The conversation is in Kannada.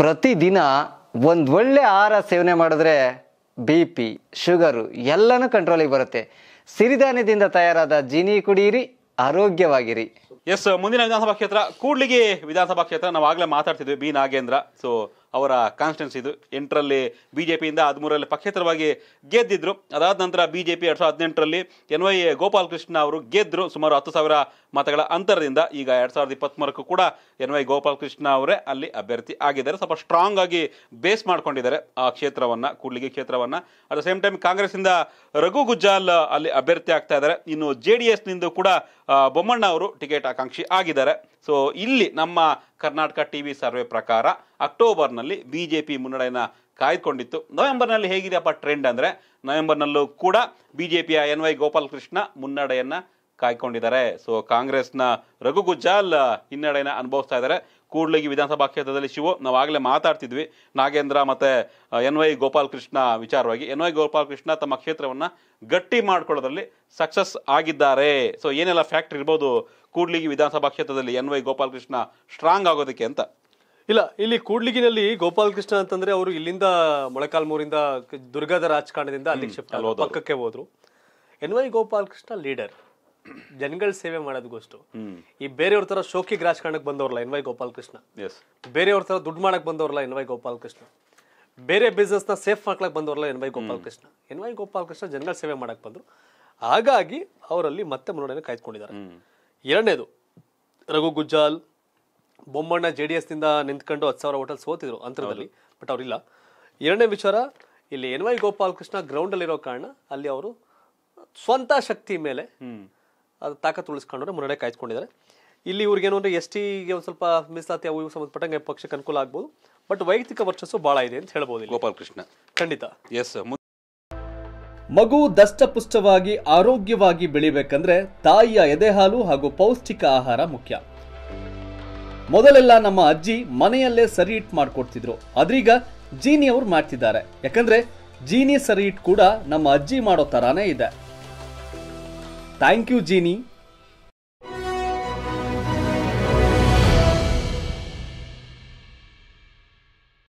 ಪ್ರತಿದಿನ ಒಂದು ಒಳ್ಳೆ ಆಹಾರ ಸೇವನೆ ಮಾಡಿದ್ರೆ ಬಿ ಪಿ ಶುಗರು ಎಲ್ಲನೂ ಕಂಟ್ರೋಲಿಗೆ ಬರುತ್ತೆ ಸಿರಿಧಾನ್ಯದಿಂದ ತಯಾರಾದ ಜೀನಿ ಕುಡಿಯಿರಿ ಆರೋಗ್ಯವಾಗಿರಿ ಎಸ್ ಮುಂದಿನ ವಿಧಾನಸಭಾ ಕ್ಷೇತ್ರ ಕೂಡ್ಲಿಗೆ ವಿಧಾನಸಭಾ ಕ್ಷೇತ್ರ ನಾವು ಆಗಲೇ ಮಾತಾಡ್ತಿದ್ವಿ ಬಿ ನಾಗೇಂದ್ರ ಸೊ ಅವರ ಕಾನ್ಸ್ಟೆನ್ಸಿ ಇದು ಎಂಟರಲ್ಲಿ ಬಿ ಜೆ ಪಿಯಿಂದ ಹದಿಮೂರರಲ್ಲಿ ಪಕ್ಷೇತರವಾಗಿ ಗೆದ್ದಿದ್ರು ಅದಾದ ನಂತರ ಬಿ ಜೆ ಪಿ ಎರಡು ಸಾವಿರದ ಹದಿನೆಂಟರಲ್ಲಿ ಎನ್ ವೈ ಗೋಪಾಲಕೃಷ್ಣ ಅವರು ಗೆದ್ದರು ಸುಮಾರು ಹತ್ತು ಸಾವಿರ ಮತಗಳ ಅಂತರದಿಂದ ಈಗ ಎರಡು ಸಾವಿರದ ಇಪ್ಪತ್ತ್ಮೂರಕ್ಕೂ ಕೂಡ ಎನ್ ವೈ ಗೋಪಾಲಕೃಷ್ಣ ಅವರೇ ಅಲ್ಲಿ ಅಭ್ಯರ್ಥಿ ಆಗಿದ್ದಾರೆ ಸ್ವಲ್ಪ ಸ್ಟ್ರಾಂಗ್ ಆಗಿ ಬೇಸ್ ಮಾಡ್ಕೊಂಡಿದ್ದಾರೆ ಆ ಕ್ಷೇತ್ರವನ್ನು ಕೂಡ್ಲಿಗೆ ಕ್ಷೇತ್ರವನ್ನು ಅಟ್ ದ ಸೇಮ್ ಟೈಮ್ ಕಾಂಗ್ರೆಸ್ಸಿಂದ ರಘು ಗುಜ್ಜಾಲ್ ಅಲ್ಲಿ ಅಭ್ಯರ್ಥಿ ಆಗ್ತಾ ಇದ್ದಾರೆ ಇನ್ನು ಜೆ ಡಿ ಎಸ್ನಿಂದ ಕೂಡ ಬೊಮ್ಮಣ್ಣ ಅವರು ಟಿಕೆಟ್ ಆಕಾಂಕ್ಷಿ ಆಗಿದ್ದಾರೆ ಸೊ ಇಲ್ಲಿ ನಮ್ಮ ಕರ್ನಾಟಕ ಟಿ ವಿ ಸರ್ವೆ ಪ್ರಕಾರ ಅಕ್ಟೋಬರ್ನಲ್ಲಿ ಬಿ ಜೆ ಪಿ ಮುನ್ನಡೆಯನ್ನು ಕಾಯ್ದುಕೊಂಡಿತ್ತು ನವೆಂಬರ್ನಲ್ಲಿ ಹೇಗಿದೆಯಪ್ಪ ಟ್ರೆಂಡ್ ಅಂದರೆ ನವೆಂಬರ್ನಲ್ಲೂ ಕೂಡ ಬಿ ಜೆ ಪಿಯ ಎನ್ ವೈ ಗೋಪಾಲಕೃಷ್ಣ ಮುನ್ನಡೆಯನ್ನು ಕಾಯ್ಕೊಂಡಿದ್ದಾರೆ ಸೊ ಕಾಂಗ್ರೆಸ್ನ ರಘು ಗುಜ್ಜಾಲ್ ಹಿನ್ನಡೆನ ಅನುಭವಿಸ್ತಾ ಇದ್ದಾರೆ ಕೂಡ್ಲಿಗಿ ವಿಧಾನಸಭಾ ಕ್ಷೇತ್ರದಲ್ಲಿ ಶಿವ ನಾವು ಆಗಲೇ ಮಾತಾಡ್ತಿದ್ವಿ ನಾಗೇಂದ್ರ ಮತ್ತು ಎನ್ ವೈ ಗೋಪಾಲಕೃಷ್ಣ ವಿಚಾರವಾಗಿ ಎನ್ ವೈ ಗೋಪಾಲಕೃಷ್ಣ ತಮ್ಮ ಕ್ಷೇತ್ರವನ್ನು ಗಟ್ಟಿ ಮಾಡ್ಕೊಳ್ಳೋದ್ರಲ್ಲಿ ಸಕ್ಸಸ್ ಆಗಿದ್ದಾರೆ ಸೊ ಏನೆಲ್ಲ ಫ್ಯಾಕ್ಟ್ರಿ ಇರ್ಬೋದು ಕೂಡ್ಲಿಗಿ ವಿಧಾನಸಭಾ ಕ್ಷೇತ್ರದಲ್ಲಿ ಎನ್ ವೈ ಗೋಪಾಲಕೃಷ್ಣ ಸ್ಟ್ರಾಂಗ್ ಆಗೋದಕ್ಕೆ ಅಂತ ಇಲ್ಲ ಇಲ್ಲಿ ಕೂಡ್ಲಿಗಿನಲ್ಲಿ ಗೋಪಾಲಕೃಷ್ಣ ಅಂತಂದ್ರೆ ಅವರು ಇಲ್ಲಿಂದ ಮೊಳಕಾಲ್ಮೂರಿಂದ ದುರ್ಗದ ರಾಜಕಾರಣದಿಂದ ಅಲ್ಲಿಗೆ ಶಿಫ್ಟ್ ಪಕ್ಕಕ್ಕೆ ಹೋದ್ರು ಎನ್ ವೈ ಗೋಪಾಲಕೃಷ್ಣ ಲೀಡರ್ ಜನಗಳ ಸೇವೆ ಮಾಡೋದಕ್ಕೋಷ್ಟು ಈ ಬೇರೆಯವ್ರ ತರ ಶೋಕಿ ರಾಜಕಾರಣಕ್ಕೆ ಬಂದವರಲ್ಲ ಎನ್ ವೈ ಗೋಪಾಲ್ ಕೃಷ್ಣ ಬೇರೆಯವ್ರ ತರ ದುಡ್ಡು ಮಾಡಕ್ ಬಂದವರಲ್ಲ ಎನ್ ವೈ ಗೋಪಾಲ್ ಕೃಷ್ಣ ಬೇರೆ ಬಿಸ್ನೆಸ್ ನ ಸೇಫ್ ಮಾಡ್ಲಕ್ ಬಂದವರಲ್ಲ N Y Gopal Krishna N Y Gopal Krishna ಜನಗಳ ಸೇವೆ ಮಾಡಕ್ ಬಂದ್ರು ಹಾಗಾಗಿ ಅವರಲ್ಲಿ ಮತ್ತೆ ಮುನ್ನಡೆಯನ್ನು ಕಾಯ್ದುಕೊಂಡಿದ್ದಾರೆ ಎರಡನೇದು ರಘು ಗುಜ್ಜಾಲ್ ಬೊಮ್ಮಣ್ಣ ಜೆ ಡಿ ನಿಂದ ನಿಂತ್ಕೊಂಡು ಹತ್ತು ಸಾವಿರ ಹೋಟೆಲ್ ಸೋತಿದ್ರು ಅಂತರದಲ್ಲಿ ಬಟ್ ಅವರಿಲ್ಲ ಎರಡನೇ ವಿಚಾರ ಇಲ್ಲಿ ಎನ್ ವೈ ಗೋಪಾಲ್ ಕೃಷ್ಣ ಗ್ರೌಂಡಲ್ಲಿರೋ ಕಾರಣ ಅಲ್ಲಿ ಅವರು ಸ್ವಂತ ಶಕ್ತಿ ಮೇಲೆ ಅದು ತಾಕತ್ತು ಉಳಿಸ್ಕೊಂಡ್ರೆ ಮುನ್ನಡೆ ಕಾಯ್ದುಕೊಂಡಿದ್ದಾರೆ ಇಲ್ಲಿ ಇವ್ರಿಗೇನು ಅಂದರೆ ಎಸ್ ಟಿಗೆ ಒಂದು ಸ್ವಲ್ಪ ಮೀಸಲಾತಿ ಅವು ಸಂಬಂಧಪಟ್ಟಂಗೆ ಪಕ್ಷಕ್ಕೆ ಅನುಕೂಲ ಆಗ್ಬೋದು ಬಟ್ ವೈಯಕ್ತಿಕ ವರ್ಚಸ್ಸು ಭಾಳ ಇದೆ ಅಂತ ಹೇಳ್ಬೋದು ಗೋಪಾಲ್ ಕೃಷ್ಣ ಖಂಡಿತ ಎಸ್ ಮಗು ದಷ್ಟಪುಷ್ಟವಾಗಿ ಆರೋಗ್ಯವಾಗಿ ಬೆಳಿಬೇಕಂದ್ರೆ ತಾಯಿಯ ಎದೆಹಾಲು ಹಾಗೂ ಪೌಷ್ಟಿಕ ಆಹಾರ ಮುಖ್ಯ ಮೊದಲೆಲ್ಲ ನಮ್ಮ ಅಜ್ಜಿ ಮನೆಯಲ್ಲೇ ಸರಿ ಇಟ್ ಮಾಡಿಕೊಡ್ತಿದ್ರು ಅದ್ರೀಗ ಜೀನಿ ಅವ್ರು ಮಾಡ್ತಿದ್ದಾರೆ ಯಾಕಂದ್ರೆ ಜೀನಿ ಸರಿ ಇಟ್ ಕೂಡ ನಮ್ಮ ಅಜ್ಜಿ ಮಾಡೋ ತರಾನೇ ಇದೆ Thank you, Jeannie.